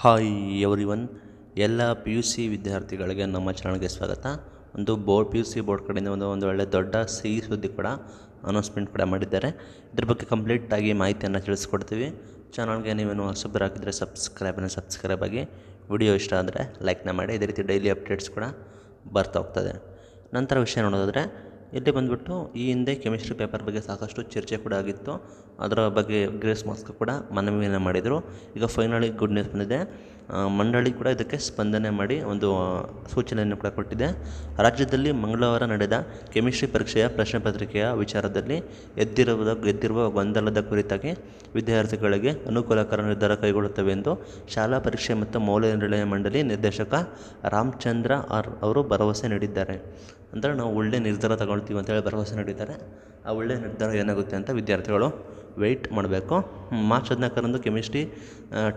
hi everyone ಎಲ್ಲ P U C ವಿದ್ಯಾರ್ಥಿಗಳಿಗೆ ನಮ್ಮ ಚಾನಲ್ಗೆ ಸ್ವಾಗತ ಒಂದು board P U C board ಕಡೆಯಿಂದ ಒಂದು ಒಂದು ಒಳ್ಳೆ ದೊಡ್ಡ ಸಿಹಿ ಸುದ್ದಿ ಕೂಡ ಅನೌನ್ಸ್ಮೆಂಟ್ ಕೂಡ ಮಾಡಿದ್ದಾರೆ ಇದ್ರ ಬಗ್ಗೆ ಕಂಪ್ಲೀಟಾಗಿ ಮಾಹಿತಿಯನ್ನು ತಿಳಿಸ್ಕೊಡ್ತೀವಿ ಚಾನಲ್ಗೆ ನೀವೇನು ಹೊಸಬ್ರು ಹಾಕಿದರೆ ಸಬ್ಸ್ಕ್ರೈಬನ್ನು ಸಬ್ಸ್ಕ್ರೈಬ್ ಆಗಿ ವಿಡಿಯೋ ಇಷ್ಟ ಆದರೆ ಲೈಕ್ನ ಮಾಡಿ ಇದೇ ರೀತಿ ಡೈಲಿ ಅಪ್ಡೇಟ್ಸ್ ಕೂಡ ಬರ್ತಾ ಹೋಗ್ತದೆ ನಂತರ ವಿಷಯ ನೋಡೋದಾದರೆ ಇಲ್ಲಿ ಬಂದುಬಿಟ್ಟು ಈ ಹಿಂದೆ ಕೆಮಿಸ್ಟ್ರಿ ಪೇಪರ್ ಬಗ್ಗೆ ಸಾಕಷ್ಟು ಚರ್ಚೆ ಕೂಡ ಆಗಿತ್ತು ಅದರ ಬಗ್ಗೆ ಗ್ರೇಸ್ ಮಾಸ್ಕ್ ಕೂಡ ಮನವಿಯನ್ನು ಮಾಡಿದರು ಈಗ ಫೈನಲಿ ಗುಡ್ ನ್ಯೂಸ್ ಬಂದಿದೆ ಮಂಡಳಿ ಕೂಡ ಇದಕ್ಕೆ ಸ್ಪಂದನೆ ಮಾಡಿ ಒಂದು ಸೂಚನೆಯನ್ನು ಕೂಡ ಕೊಟ್ಟಿದೆ ರಾಜ್ಯದಲ್ಲಿ ಮಂಗಳವಾರ ನಡೆದ ಕೆಮಿಸ್ಟ್ರಿ ಪರೀಕ್ಷೆಯ ಪ್ರಶ್ನೆ ಪತ್ರಿಕೆಯ ವಿಚಾರದಲ್ಲಿ ಎದ್ದಿರುವ ಎದ್ದಿರುವ ಗೊಂದಲದ ಕುರಿತಾಗಿ ವಿದ್ಯಾರ್ಥಿಗಳಿಗೆ ಅನುಕೂಲಕರ ನಿರ್ಧಾರ ಕೈಗೊಳ್ಳುತ್ತವೆ ಎಂದು ಶಾಲಾ ಪರೀಕ್ಷೆ ಮತ್ತು ಮೌಲ್ಯ ನಿರ್ಣಯ ಮಂಡಳಿ ನಿರ್ದೇಶಕ ರಾಮಚಂದ್ರ ಆರ್ ಅವರು ಭರವಸೆ ನೀಡಿದ್ದಾರೆ ಅಂದರೆ ನಾವು ಒಳ್ಳೆಯ ನಿರ್ಧಾರ ತಗೊಳ್ತೀವಿ ಅಂತೇಳಿ ಭರವಸೆ ನೀಡಿದ್ದಾರೆ ಆ ಒಳ್ಳೆಯ ನಿರ್ಧಾರ ಏನಾಗುತ್ತೆ ಅಂತ ವಿದ್ಯಾರ್ಥಿಗಳು ವೆಯ್ಟ್ ಮಾಡಬೇಕು ಮಾರ್ಚ್ ಹದಿನಾಲ್ಕರಂದು ಕೆಮಿಸ್ಟ್ರಿ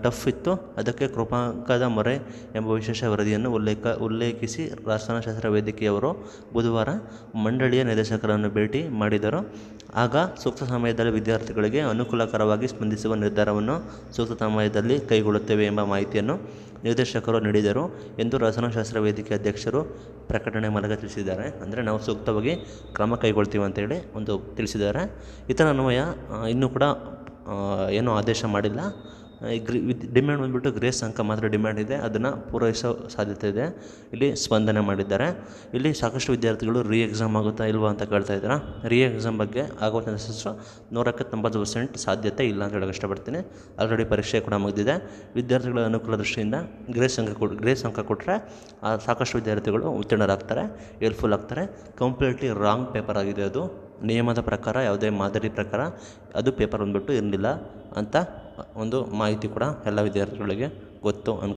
ಟಫ್ ಇತ್ತು ಅದಕ್ಕೆ ಕೃಪಾಂಕದ ಮೊರೆ ಎಂಬ ವಿಶೇಷ ವರದಿಯನ್ನು ಉಲ್ಲೇಖ ಉಲ್ಲೇಖಿಸಿ ರಸಾಯನಶಾಸ್ತ್ರ ವೇದಿಕೆಯವರು ಬುಧವಾರ ಮಂಡಳಿಯ ನಿರ್ದೇಶಕರನ್ನು ಭೇಟಿ ಮಾಡಿದರು ಆಗ ಸೂಕ್ತ ಸಮಯದಲ್ಲಿ ವಿದ್ಯಾರ್ಥಿಗಳಿಗೆ ಅನುಕೂಲಕರವಾಗಿ ಸ್ಪಂದಿಸುವ ನಿರ್ಧಾರವನ್ನು ಸೂಕ್ತ ಸಮಯದಲ್ಲಿ ಕೈಗೊಳ್ಳುತ್ತೇವೆ ಎಂಬ ಮಾಹಿತಿಯನ್ನು ನಿರ್ದೇಶಕರು ನೀಡಿದರು ಎಂದು ರಸನಶಾಸ್ತ್ರ ವೇದಿಕೆ ಅಧ್ಯಕ್ಷರು ಪ್ರಕಟಣೆ ಮೂಲಕ ತಿಳಿಸಿದ್ದಾರೆ ಅಂದರೆ ನಾವು ಸೂಕ್ತವಾಗಿ ಕ್ರಮ ಕೈಗೊಳ್ತೀವಿ ಅಂತೇಳಿ ಒಂದು ತಿಳಿಸಿದ್ದಾರೆ ಇತರ ಅನ್ವಯ ಇನ್ನೂ ಕೂಡ ಏನೂ ಆದೇಶ ಮಾಡಿಲ್ಲ ಗ್ರಿ ವಿ ಡಿಮ್ಯಾಂಡ್ ಬಂದುಬಿಟ್ಟು ಗ್ರೇಸ್ ಅಂಕ ಮಾತ್ರ ಡಿಮ್ಯಾಂಡ್ ಇದೆ ಅದನ್ನು ಪೂರೈಸೋ ಸಾಧ್ಯತೆ ಇದೆ ಇಲ್ಲಿ ಸ್ಪಂದನೆ ಮಾಡಿದ್ದಾರೆ ಇಲ್ಲಿ ಸಾಕಷ್ಟು ವಿದ್ಯಾರ್ಥಿಗಳು ರೀ ಎಕ್ಸಾಮ್ ಆಗುತ್ತಾ ಇಲ್ವಾ ಅಂತ ಕೇಳ್ತಾ ಇದ್ದಾರೆ ರೀ ಎಕ್ಸಾಮ್ ಬಗ್ಗೆ ಆಗೋ ಚಾನ್ಸಸ್ಸು ನೂರಕ್ಕೆ ತೊಂಬತ್ತು ಪರ್ಸೆಂಟ್ ಸಾಧ್ಯತೆ ಇಲ್ಲ ಅಂತ ಹೇಳೋಕೆ ಇಷ್ಟಪಡ್ತೀನಿ ಆಲ್ರೆಡಿ ಪರೀಕ್ಷೆ ಕೂಡ ಮುಗಿದಿದೆ ವಿದ್ಯಾರ್ಥಿಗಳ ಅನುಕೂಲ ದೃಷ್ಟಿಯಿಂದ ಗ್ರೇಸ್ ಅಂಕ ಕೊಟ್ಟು ಗ್ರೇಸ್ ಅಂಕ ಕೊಟ್ಟರೆ ಸಾಕಷ್ಟು ವಿದ್ಯಾರ್ಥಿಗಳು ಉತ್ತೀರ್ಣರಾಗ್ತಾರೆ ಹೆಲ್ಪ್ಫುಲ್ ಆಗ್ತಾರೆ ಕಂಪ್ಲೀಟ್ಲಿ ರಾಂಗ್ ಪೇಪರ್ ಆಗಿದೆ ಅದು ನಿಯಮದ ಪ್ರಕಾರ ಯಾವುದೇ ಮಾದರಿ ಪ್ರಕಾರ ಅದು ಪೇಪರ್ ಬಂದುಬಿಟ್ಟು ಇರಲಿಲ್ಲ ಅಂತ ಒಂದು ಮಾಹಿತಿ ಕೂಡ ಎಲ್ಲ ವಿದ್ಯಾರ್ಥಿಗಳಿಗೆ ಗೊತ್ತು ಅನ್